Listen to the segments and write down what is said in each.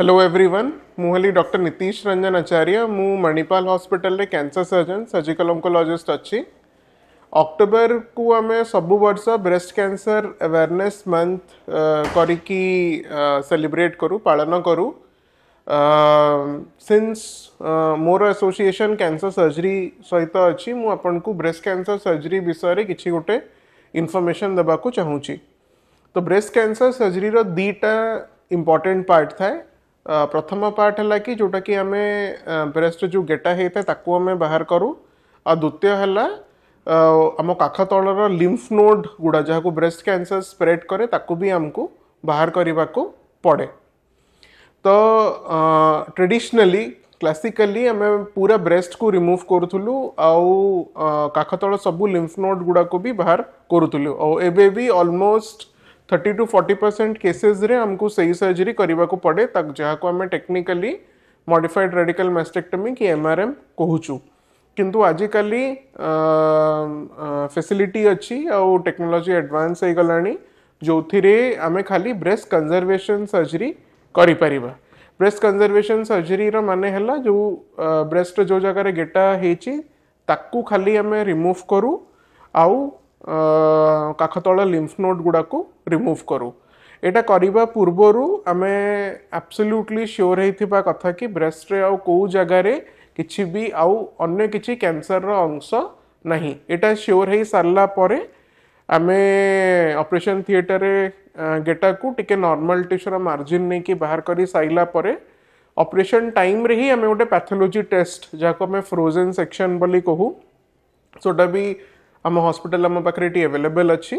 hello everyone मुहली doctor Nitish Ranjan Acharya मु Manipal hospital रे कैंसर सर्जन सर्जिकल ओंकोलोजिस्ट अच्छी अक्टोबर को आम सब वर्ष ब्रेस्ट कैंसर अवेयरनेस मंथ करिकी सेलिब्रेट करू पालन करू सिंस मोर एसोसिएशन कैंसर सर्जरी सहित अच्छी मुझे ब्रेस्ट कैंसर सर्जरी विषय किसी गोटे इनफर्मेसन देवाक चाहूँगी तो ब्रेस्ट कैंसर सर्जरी रो दीटा इम्पोर्टेंट पार्ट थाए प्रथम पार्ट है कि जोटा कि आम ब्रेस्ट जो गेटा होता है ताको आम बाहर करूँ आ द्वितीय है आम काख तलर लिम्फ नोड गुड़ा जहाँ को ब्रेस्ट कैंसर स्प्रेड करे ताकु भी आमको बाहर करने को पड़े तो ट्रेडिशनली क्लासिकली आम पूरा ब्रेस्ट को रिमूव करूलु आख तल सबू लिम्फ नोड गुड़ाक भी बाहर करूँ और एबी almost thirty to forty percent cases आमको सही सर्जरी करने को पड़े तक जहाँ आम टेक्निकाली मडिफाइड रेडिकल मास्टेक्टोमी कि एमआरएम कहूँ किंतु आजिकल फैसिलिटी अच्छी आउ टेक्नोलोजी एडवांस हो गला जो थी आम खाली ब्रेस्ट कंजरभेसन सर्जरी कर ब्रेस्ट कंजरभेसन सर्जरी मान है जो ब्रेस्ट जो जगह गेटा होती खाली आम रिमुव करूँ आउ କାଖ ତଳ ଲିମ୍ଫ ନୋଟ୍ ଗୁଡ଼ାକୁ ରିମୁଭ୍ କରୁ ଏଇଟା କରିବା ପୂର୍ବରୁ ଆମେ ଆବସଲ୍ୟୁଟଲି ସିଓର ହେଇଥିବା କଥା କି ବ୍ରେଷ୍ଟରେ ଆଉ କେଉଁ ଜାଗାରେ କିଛି ବି ଆଉ ଅନ୍ୟ କିଛି କ୍ୟାନ୍ସରର ଅଂଶ ନାହିଁ ଏଇଟା ସିଓର ହେଇସାରିଲା ପରେ ଆମେ ଅପରେସନ୍ ଥିଏଟରରେ ଗେଟାକୁ ଟିକେ ନର୍ମାଲ ଟିସ୍ୟୁର ମାର୍ଜିନ୍ ନେଇକି ବାହାର କରି ସାରିଲା ପରେ ଅପରେସନ୍ ଟାଇମ୍ରେ ହିଁ ଆମେ ଗୋଟେ ପାଥୋଲୋଜି ଟେଷ୍ଟ ଯାହାକୁ ଆମେ ଫ୍ରୋଜେନ୍ ସେକ୍ସନ୍ ବୋଲି କହୁ ସେଟା ବି आम हस्पिटा आम पाखे ये एवेलेबल अच्छी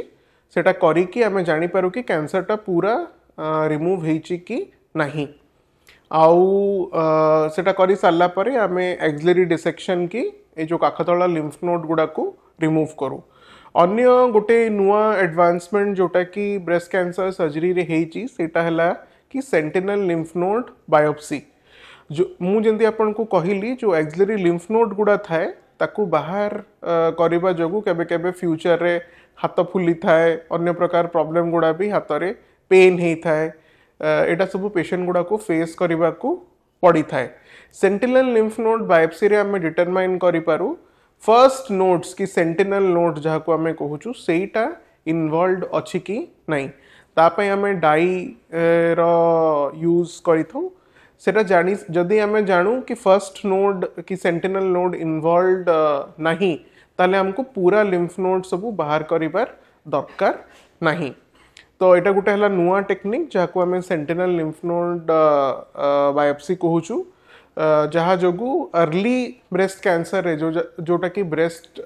से आम जापर कि कैंसरटा पूरा रिमूव हो नहीं आउ कर सारापर आम एक्जरी डिसेक्शन की ये जो काखतला लिम्फ नोट गुड़ाक को रिमूव करूँ अं गोटे नुआ एडवांसमेंट जोटा कि ब्रेस्ट कैंसर सर्जरी होती सेटा है कि सेंटिनल लिम्फ नोड बायोप्सी जो मुझे आपको कहली जो एक्जरी लिम्फ नोड गुड़ा थाए ताकु बाहर करिबा जोगु केबे फ्यूचर रे हात फुली थाए अन्य प्रकार प्रॉब्लम गुडा भी हाथ में पेन हे थाए एटा सब पेशेंट गुडा को फेस करने को पड़ी थाए सेंटिनल लिम्फ नोड बायोप्सी रे हमें डिटरमाइन करि पारु फर्स्ट नोड्स की सेंटिनल नोड जहाँ को आम कहूँ सेटा इनवल्वड अच्छी कि नहीं ताप हमें डाई रो यूज से जानी जदि आम जानू कि फर्स्ट नोड कि सेंटिनल नोड इनवल्ड ना तो आमको पूरा लिम्फ नोड सब बाहर कर दरकार ना तो यहाँ गोटे नुआ टेक्निक जहाँ को आम सेंटिनल लिम्फ नोड बायोप्सी कहचु जहाँ जो अर्ली ब्रेस्ट कैंसर रे जो जोटा कि ब्रेस्ट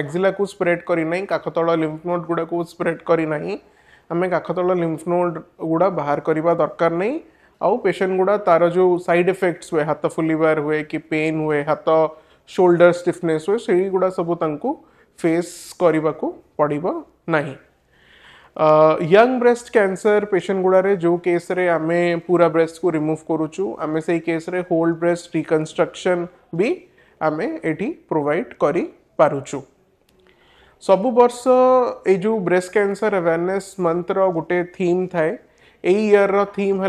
एक्जिला को स्प्रेड करना काखतल लिम्फ नोड गुड़ाक स्प्रेड करना आम काखतल लिम्फ नोड गुड़ा बाहर करवा दरकार नहीं आउ पेशेंट गुड़ा तार जो साइड इफेक्ट्स हुए हाथ फुलबार हुए कि पेन हुए हाथ शोल्डर स्टिफनेस हुए सही गुड़ा सब फेस करवाक पड़ब ना यंग ब्रेस्ट कैंसर पेशेंट गुड़ा रे जो केस रे आमे पूरा ब्रेस्ट को रिमूव करुचु आमे से केस रे होल ब्रेस्ट रिकनस्ट्रक्शन भी आम ये प्रोवाइड कर पारुचु सबु वर्ष ए जो ब्रेस्ट कैंसर अवेयरनेस मंथ रो गुटे थीम थाए एही इयर थीम है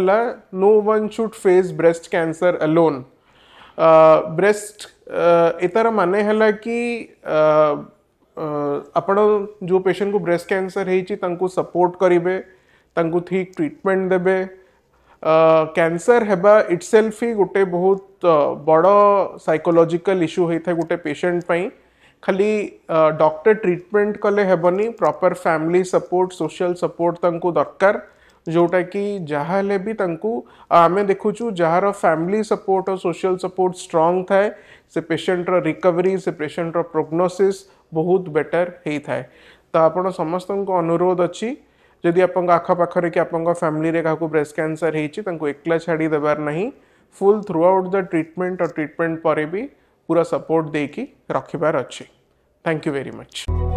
no one should face breast cancer alone breast इतर मान है कि ଆପଣ ଯେଉଁ ପେସେଣ୍ଟକୁ ବ୍ରେଷ୍ଟ କ୍ୟାନ୍ସର ହେଇଛି ତାଙ୍କୁ ସପୋର୍ଟ କରିବେ ତାଙ୍କୁ ଠିକ୍ ଟ୍ରିଟମେଣ୍ଟ ଦେବେ କ୍ୟାନ୍ସର ହେବା ଇଟ୍ସେଲ୍ଫ ହିଁ ଗୋଟେ ବହୁତ ବଡ଼ ସାଇକୋଲୋଜିକାଲ ଇସ୍ୟୁ ହେଇଥାଏ ଗୋଟେ ପେସେଣ୍ଟ ପାଇଁ ଖାଲି ଡକ୍ଟର ଟ୍ରିଟମେଣ୍ଟ କଲେ ହେବନି proper family support social support ତାଙ୍କୁ ଦରକାର जोटा कि जहाँ भी आम देखु जार फैमिली सपोर्ट और सोशल सपोर्ट स्ट्रंग थाए से पेसेंटर रिकवरी से पेसेंटर प्रोग्नोसी बहुत बेटर होता है तो आप समस्त अनुरोध अच्छी जदि आप आखपाखर कि आप फैमिली क्या ब्रेस्ट कैंसर होती एकला छाड़ी देवार नहीं full throughout the treatment और ट्रीटमेंट पर भी पूरा सपोर्ट देक रखबार अच्छे थैंक यू वेरी मच